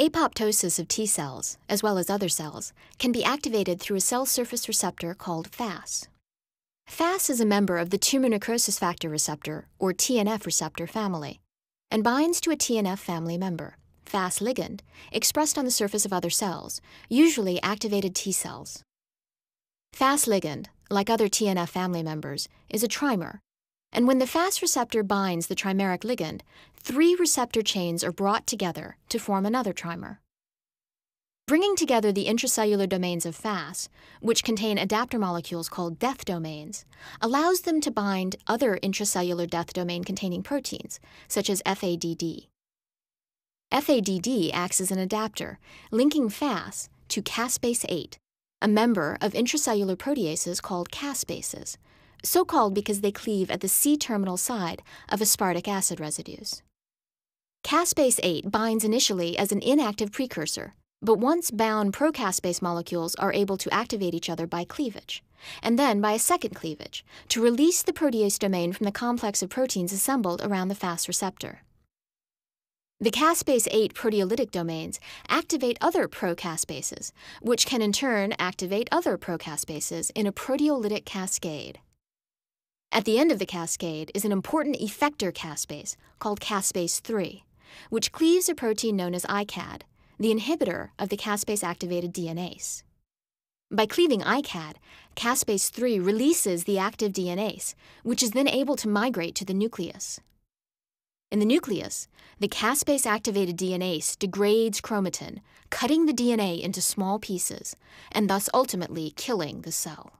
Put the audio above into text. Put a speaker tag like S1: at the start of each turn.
S1: Apoptosis of T cells, as well as other cells, can be activated through a cell surface receptor called FAS. FAS is a member of the tumor necrosis factor receptor, or TNF receptor family, and binds to a TNF family member, FAS ligand, expressed on the surface of other cells, usually activated T cells. FAS ligand, like other TNF family members, is a trimer and when the FAS receptor binds the trimeric ligand, three receptor chains are brought together to form another trimer. Bringing together the intracellular domains of FAS, which contain adapter molecules called death domains, allows them to bind other intracellular death domain containing proteins, such as FADD. FADD acts as an adapter, linking FAS to caspase 8, a member of intracellular proteases called caspases, so called because they cleave at the C-terminal side of aspartic acid residues. Caspase-8 binds initially as an inactive precursor, but once bound procaspase molecules are able to activate each other by cleavage, and then by a second cleavage, to release the protease domain from the complex of proteins assembled around the Fas receptor. The caspase-8 proteolytic domains activate other procaspases, which can in turn activate other procaspases in a proteolytic cascade. At the end of the cascade is an important effector caspase called caspase 3, which cleaves a protein known as ICAD, the inhibitor of the caspase activated DNase. By cleaving ICAD, caspase 3 releases the active DNase, which is then able to migrate to the nucleus. In the nucleus, the caspase activated DNase degrades chromatin, cutting the DNA into small pieces, and thus ultimately killing the cell.